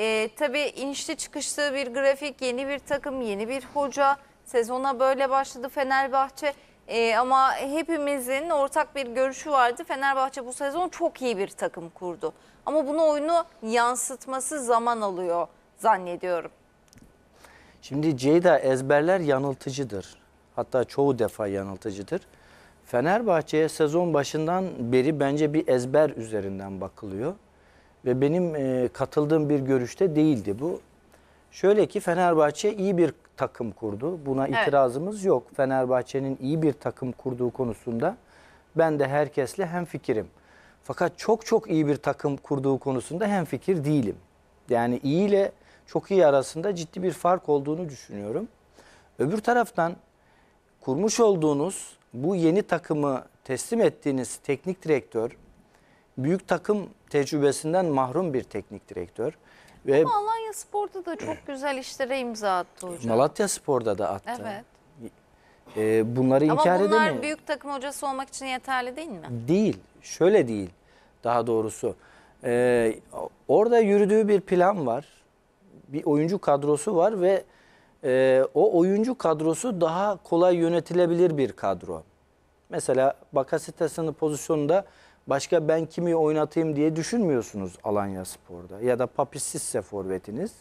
E, tabii inişli çıkışlı bir grafik, yeni bir takım, yeni bir hoca. Sezona böyle başladı Fenerbahçe. E, ama hepimizin ortak bir görüşü vardı. Fenerbahçe bu sezon çok iyi bir takım kurdu. Ama bunu oyunu yansıtması zaman alıyor zannediyorum. Şimdi Ceyda ezberler yanıltıcıdır. Hatta çoğu defa yanıltıcıdır. Fenerbahçe'ye sezon başından beri bence bir ezber üzerinden bakılıyor ve benim e, katıldığım bir görüşte değildi bu. Şöyle ki Fenerbahçe iyi bir takım kurdu. Buna evet. itirazımız yok. Fenerbahçe'nin iyi bir takım kurduğu konusunda ben de herkesle hem fikirim. Fakat çok çok iyi bir takım kurduğu konusunda hem fikir değilim. Yani iyi ile çok iyi arasında ciddi bir fark olduğunu düşünüyorum. Öbür taraftan kurmuş olduğunuz bu yeni takımı teslim ettiğiniz teknik direktör büyük takım tecrübesinden mahrum bir teknik direktör. Ve Ama Alanya Spor'da da çok güzel işlere imza attı hocam. Malatya Spor'da da attı. Evet. E, bunları Ama inkar edemiyor. Ama bunlar büyük takım hocası olmak için yeterli değil mi? Değil. Şöyle değil daha doğrusu. E, orada yürüdüğü bir plan var. Bir oyuncu kadrosu var ve e, o oyuncu kadrosu daha kolay yönetilebilir bir kadro. Mesela Bakasitas'ın pozisyonunda başka ben kimi oynatayım diye düşünmüyorsunuz Alanya Spor'da. Ya da Papissizse forvetiniz.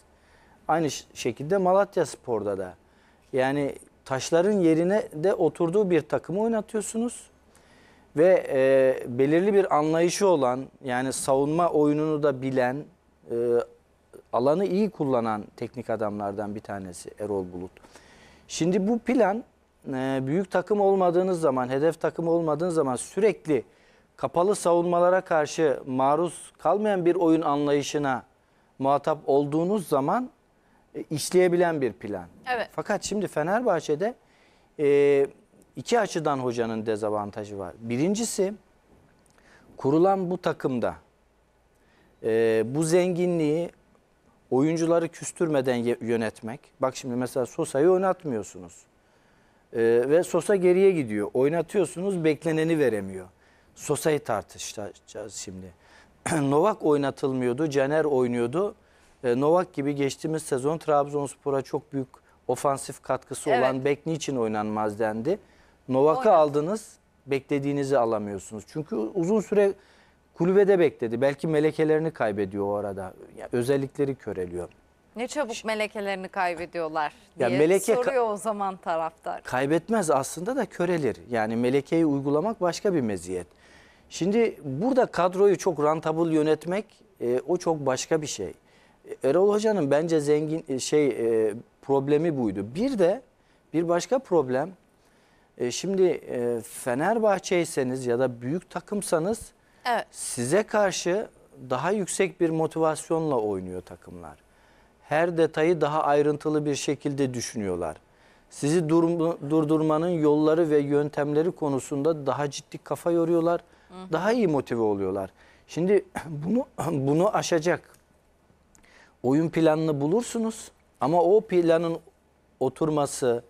Aynı şekilde Malatya Spor'da da. Yani taşların yerine de oturduğu bir takımı oynatıyorsunuz. Ve e, belirli bir anlayışı olan yani savunma oyununu da bilen, e, alanı iyi kullanan teknik adamlardan bir tanesi Erol Bulut. Şimdi bu plan e, büyük takım olmadığınız zaman, hedef takım olmadığınız zaman sürekli kapalı savunmalara karşı maruz kalmayan bir oyun anlayışına muhatap olduğunuz zaman e, işleyebilen bir plan. Evet. Fakat şimdi Fenerbahçe'de e, iki açıdan hocanın dezavantajı var. Birincisi kurulan bu takımda e, bu zenginliği oyuncuları küstürmeden yönetmek. Bak şimdi mesela Sosa'yı oynatmıyorsunuz. E, ve Sosa geriye gidiyor. Oynatıyorsunuz bekleneni veremiyor. Sosa'yı tartışacağız şimdi. Novak oynatılmıyordu, Caner oynuyordu. E, Novak gibi geçtiğimiz sezon Trabzonspor'a çok büyük ofansif katkısı evet. olan bek niçin oynanmaz dendi. Novak'ı aldınız, beklediğinizi alamıyorsunuz. Çünkü uzun süre kulübede bekledi. Belki melekelerini kaybediyor o arada. Yani özellikleri köreliyor. Ne çabuk melekelerini kaybediyorlar diye ya meleke soruyor o zaman taraftar. Kaybetmez aslında da körelir. Yani melekeyi uygulamak başka bir meziyet. Şimdi burada kadroyu çok rantabıl yönetmek e, o çok başka bir şey. E, Erol Hoca'nın bence zengin e, şey e, problemi buydu. Bir de bir başka problem e, şimdi e, Fenerbahçe'yseniz ya da büyük takımsanız evet. size karşı daha yüksek bir motivasyonla oynuyor takımlar. Her detayı daha ayrıntılı bir şekilde düşünüyorlar. Sizi dur, durdurmanın yolları ve yöntemleri konusunda daha ciddi kafa yoruyorlar. Daha iyi motive oluyorlar. Şimdi bunu bunu aşacak oyun planını bulursunuz ama o planın oturması,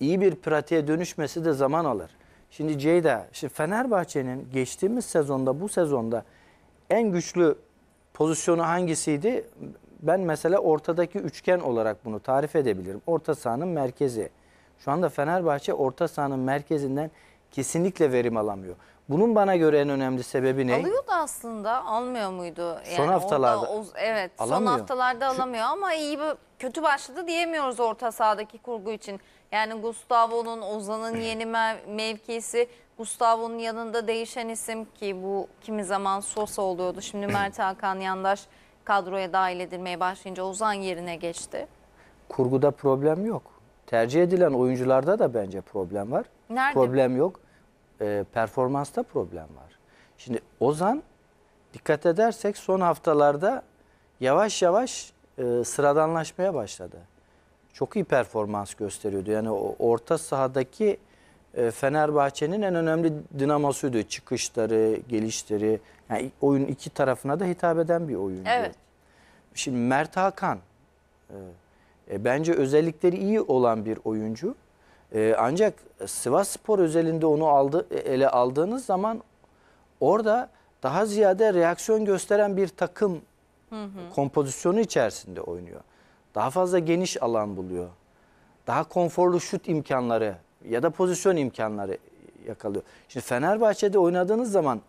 iyi bir pratiğe dönüşmesi de zaman alır. Şimdi Ceyda, şimdi Fenerbahçe'nin geçtiğimiz sezonda bu sezonda en güçlü pozisyonu hangisiydi? Ben mesela ortadaki üçgen olarak bunu tarif edebilirim. Orta sahanın merkezi. Şu anda Fenerbahçe orta sahanın merkezinden kesinlikle verim alamıyor. Bunun bana göre en önemli sebebi ne? Alıyor da aslında, almıyor muydu? Yani son haftalarda. Orada, evet, alamıyor. son haftalarda alamıyor ama iyi bir kötü başladı diyemiyoruz orta sahadaki kurgu için. Yani Gustavo'nun, Ozan'ın yeni mev mevkisi, Gustavo'nun yanında değişen isim ki bu kimi zaman Sosa oluyordu. Şimdi Mert Hakan Yandaş kadroya dahil edilmeye başlayınca Ozan yerine geçti. Kurguda problem yok. Tercih edilen oyuncularda da bence problem var. Nerede? Problem yok e, performansta problem var. Şimdi Ozan dikkat edersek son haftalarda yavaş yavaş e, sıradanlaşmaya başladı. Çok iyi performans gösteriyordu. Yani o orta sahadaki e, Fenerbahçe'nin en önemli dinamosuydu. Çıkışları, gelişleri. Yani oyun iki tarafına da hitap eden bir oyuncu. Evet. Şimdi Mert Hakan e, e, bence özellikleri iyi olan bir oyuncu. E, ancak Sivas Spor özelinde onu aldı, ele aldığınız zaman orada daha ziyade reaksiyon gösteren bir takım hı hı. kompozisyonu içerisinde oynuyor. Daha fazla geniş alan buluyor. Daha konforlu şut imkanları ya da pozisyon imkanları yakalıyor. Şimdi Fenerbahçe'de oynadığınız zaman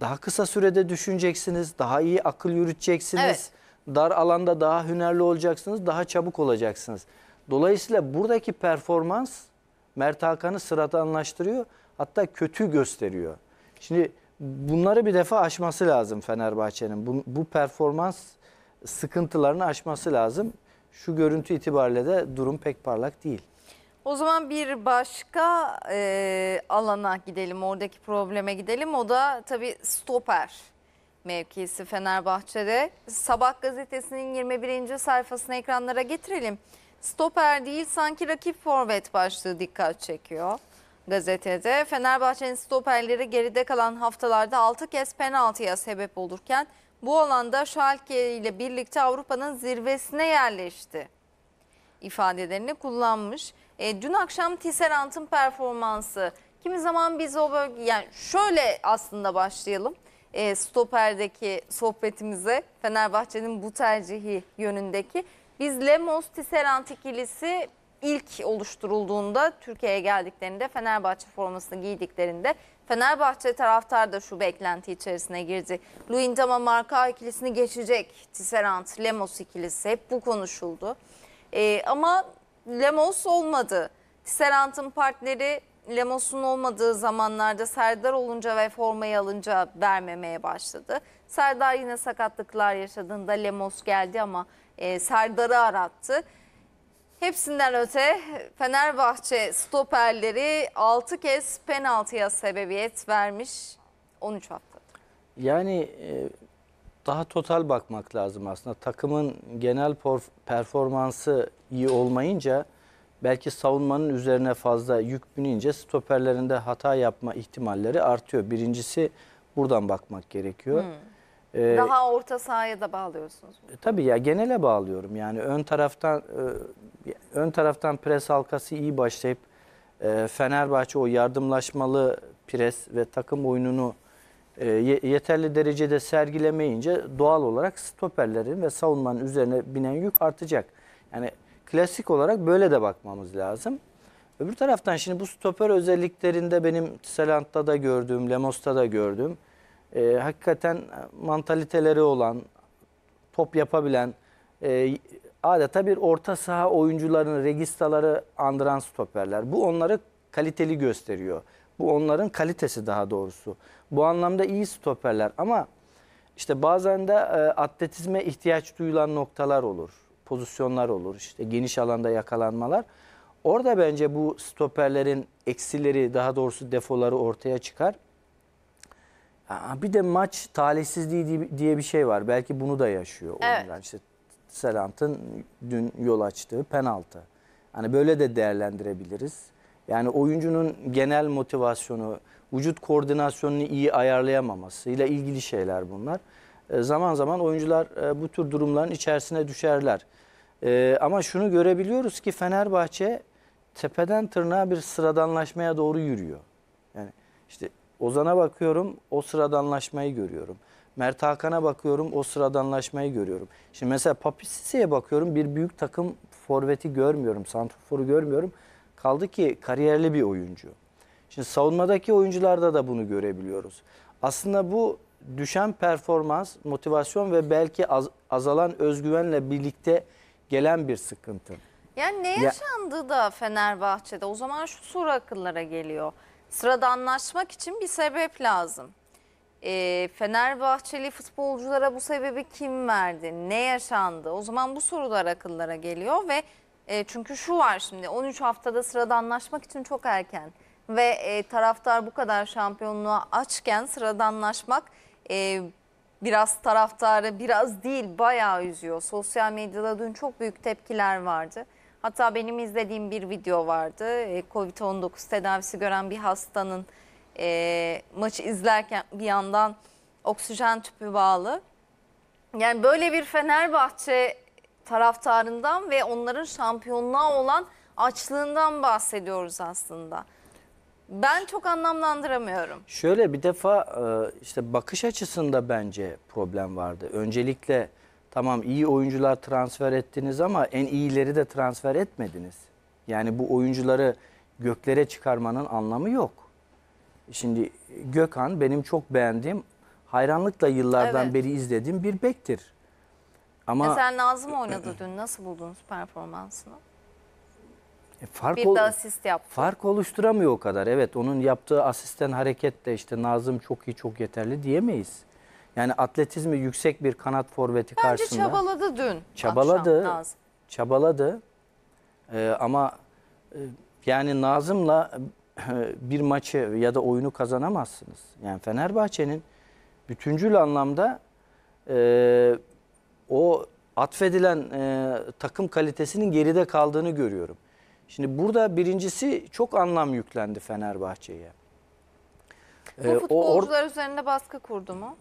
daha kısa sürede düşüneceksiniz, daha iyi akıl yürüteceksiniz. Evet. Dar alanda daha hünerli olacaksınız, daha çabuk olacaksınız. Dolayısıyla buradaki performans Mert Hakan'ı sıradanlaştırıyor. Hatta kötü gösteriyor. Şimdi bunları bir defa aşması lazım Fenerbahçe'nin. Bu, bu performans sıkıntılarını aşması lazım. Şu görüntü itibariyle de durum pek parlak değil. O zaman bir başka e, alana gidelim, oradaki probleme gidelim. O da tabii stoper mevkisi Fenerbahçe'de. Sabah gazetesinin 21. sayfasını ekranlara getirelim. Stoper değil sanki rakip forvet başlığı dikkat çekiyor gazetede. Fenerbahçe'nin stoperleri geride kalan haftalarda 6 kez penaltıya sebep olurken bu alanda Schalke ile birlikte Avrupa'nın zirvesine yerleşti ifadelerini kullanmış. E, dün akşam Tisserant'ın performansı kimi zaman biz o bölge yani şöyle aslında başlayalım. E, stoperdeki sohbetimize Fenerbahçe'nin bu tercihi yönündeki biz Lemos Tisserand ikilisi ilk oluşturulduğunda Türkiye'ye geldiklerinde Fenerbahçe formasını giydiklerinde Fenerbahçe taraftar da şu beklenti içerisine girdi. Luindama marka ikilisini geçecek Tisserand, Lemos ikilisi hep bu konuşuldu. Ee, ama Lemos olmadı. Tisserand'ın partneri Lemos'un olmadığı zamanlarda Serdar olunca ve formayı alınca vermemeye başladı. Serdar yine sakatlıklar yaşadığında Lemos geldi ama e, Serdar'ı arattı. Hepsinden öte Fenerbahçe stoperleri 6 kez penaltıya sebebiyet vermiş 13 hafta. Yani e, daha total bakmak lazım aslında. Takımın genel performansı iyi olmayınca belki savunmanın üzerine fazla yük binince stoperlerinde hata yapma ihtimalleri artıyor. Birincisi buradan bakmak gerekiyor. Hmm. Ee, Daha orta sahaya da bağlıyorsunuz. E, tabii ya genele bağlıyorum. Yani ön taraftan e, ön taraftan pres halkası iyi başlayıp e, Fenerbahçe o yardımlaşmalı pres ve takım oyununu e, yeterli derecede sergilemeyince doğal olarak stoperlerin ve savunmanın üzerine binen yük artacak. Yani klasik olarak böyle de bakmamız lazım. Öbür taraftan şimdi bu stoper özelliklerinde benim Selant'ta da gördüğüm, Lemos'ta da gördüğüm e, hakikaten mantaliteleri olan, top yapabilen, e, adeta bir orta saha oyuncuların registaları andıran stoperler. Bu onları kaliteli gösteriyor. Bu onların kalitesi daha doğrusu. Bu anlamda iyi stoperler ama işte bazen de e, atletizme ihtiyaç duyulan noktalar olur. Pozisyonlar olur. İşte geniş alanda yakalanmalar. Orada bence bu stoperlerin eksileri daha doğrusu defoları ortaya çıkar. Bir de maç talihsizliği diye- bir şey var. Belki bunu da yaşıyor Evet. İşte Selant'ın dün yol açtığı penaltı. Hani böyle de değerlendirebiliriz. Yani oyuncunun genel motivasyonu, vücut koordinasyonunu iyi ayarlayamamasıyla ilgili şeyler bunlar. E, zaman zaman oyuncular e, bu tür durumların içerisine düşerler. E, ama şunu görebiliyoruz ki Fenerbahçe tepeden tırnağa bir sıradanlaşmaya doğru yürüyor. Yani işte Ozan'a bakıyorum o sıradanlaşmayı görüyorum. Mert Hakan'a bakıyorum o sıradanlaşmayı görüyorum. Şimdi mesela Papistisi'ye bakıyorum bir büyük takım forveti görmüyorum. Santrfor'u görmüyorum. Kaldı ki kariyerli bir oyuncu. Şimdi savunmadaki oyuncularda da bunu görebiliyoruz. Aslında bu düşen performans, motivasyon ve belki az, azalan özgüvenle birlikte gelen bir sıkıntı. Yani ne yaşandı ya, da Fenerbahçe'de? O zaman şu soru akıllara geliyor sıradanlaşmak için bir sebep lazım. E, Fenerbahçeli futbolculara bu sebebi kim verdi? Ne yaşandı? O zaman bu sorular akıllara geliyor ve e, çünkü şu var şimdi 13 haftada sıradanlaşmak için çok erken ve e, taraftar bu kadar şampiyonluğa açken sıradanlaşmak e, biraz taraftarı biraz değil bayağı üzüyor. Sosyal medyada dün çok büyük tepkiler vardı. Hatta benim izlediğim bir video vardı. E, Covid-19 tedavisi gören bir hastanın e, maçı izlerken bir yandan oksijen tüpü bağlı. Yani böyle bir Fenerbahçe taraftarından ve onların şampiyonluğa olan açlığından bahsediyoruz aslında. Ben çok anlamlandıramıyorum. Şöyle bir defa e, işte bakış açısında bence problem vardı. Öncelikle Tamam iyi oyuncular transfer ettiniz ama en iyileri de transfer etmediniz. Yani bu oyuncuları göklere çıkarmanın anlamı yok. Şimdi Gökhan benim çok beğendiğim, hayranlıkla yıllardan evet. beri izlediğim bir bektir. Ama e sen Nazım oynadı dün. Nasıl buldunuz performansını? E, fark bir de asist yaptı. Fark oluşturamıyor o kadar. Evet onun yaptığı asisten hareketle işte Nazım çok iyi çok yeterli diyemeyiz. Yani atletizmi yüksek bir kanat forveti Bence karşısında. Bence çabaladı dün. Çabaladı. Akşam, Çabaladı. Ee, ama e, yani Nazım'la e, bir maçı ya da oyunu kazanamazsınız. Yani Fenerbahçe'nin bütüncül anlamda e, o atfedilen e, takım kalitesinin geride kaldığını görüyorum. Şimdi burada birincisi çok anlam yüklendi Fenerbahçe'ye. Bu e, futbolcular ee, o, üzerinde baskı kurdu mu?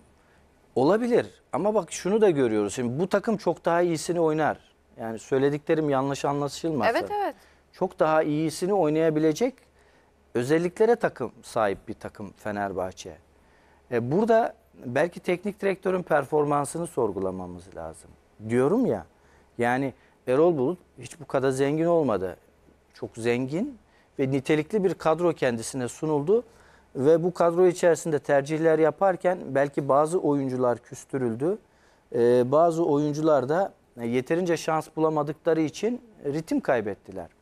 Olabilir ama bak şunu da görüyoruz. Şimdi bu takım çok daha iyisini oynar. Yani söylediklerim yanlış anlaşılmasın. Evet evet. Çok daha iyisini oynayabilecek özelliklere takım sahip bir takım Fenerbahçe. E burada belki teknik direktörün performansını sorgulamamız lazım. Diyorum ya yani Erol Bulut hiç bu kadar zengin olmadı. Çok zengin ve nitelikli bir kadro kendisine sunuldu. Ve bu kadro içerisinde tercihler yaparken belki bazı oyuncular küstürüldü. Ee, bazı oyuncular da yeterince şans bulamadıkları için ritim kaybettiler.